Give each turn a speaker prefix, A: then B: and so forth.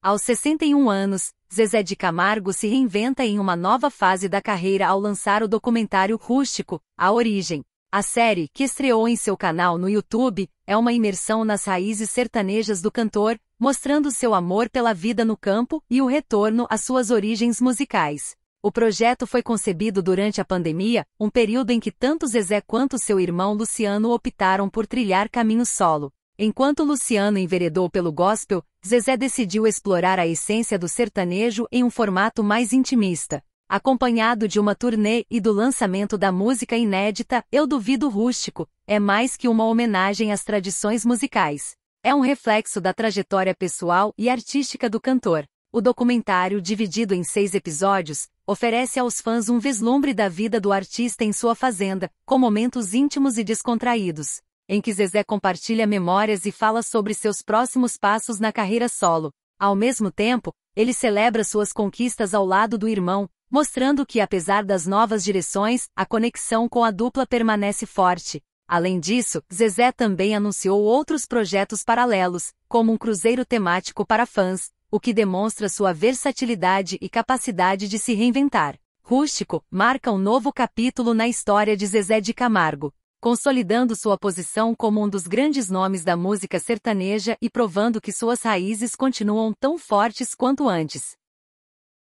A: Aos 61 anos, Zezé de Camargo se reinventa em uma nova fase da carreira ao lançar o documentário rústico, A Origem. A série, que estreou em seu canal no YouTube, é uma imersão nas raízes sertanejas do cantor, mostrando seu amor pela vida no campo e o retorno às suas origens musicais. O projeto foi concebido durante a pandemia, um período em que tanto Zezé quanto seu irmão Luciano optaram por trilhar caminho solo. Enquanto Luciano enveredou pelo gospel, Zezé decidiu explorar a essência do sertanejo em um formato mais intimista. Acompanhado de uma turnê e do lançamento da música inédita Eu Duvido Rústico, é mais que uma homenagem às tradições musicais. É um reflexo da trajetória pessoal e artística do cantor. O documentário, dividido em seis episódios, oferece aos fãs um vislumbre da vida do artista em sua fazenda, com momentos íntimos e descontraídos em que Zezé compartilha memórias e fala sobre seus próximos passos na carreira solo. Ao mesmo tempo, ele celebra suas conquistas ao lado do irmão, mostrando que apesar das novas direções, a conexão com a dupla permanece forte. Além disso, Zezé também anunciou outros projetos paralelos, como um cruzeiro temático para fãs, o que demonstra sua versatilidade e capacidade de se reinventar. Rústico marca um novo capítulo na história de Zezé de Camargo consolidando sua posição como um dos grandes nomes da música sertaneja e provando que suas raízes continuam tão fortes quanto antes.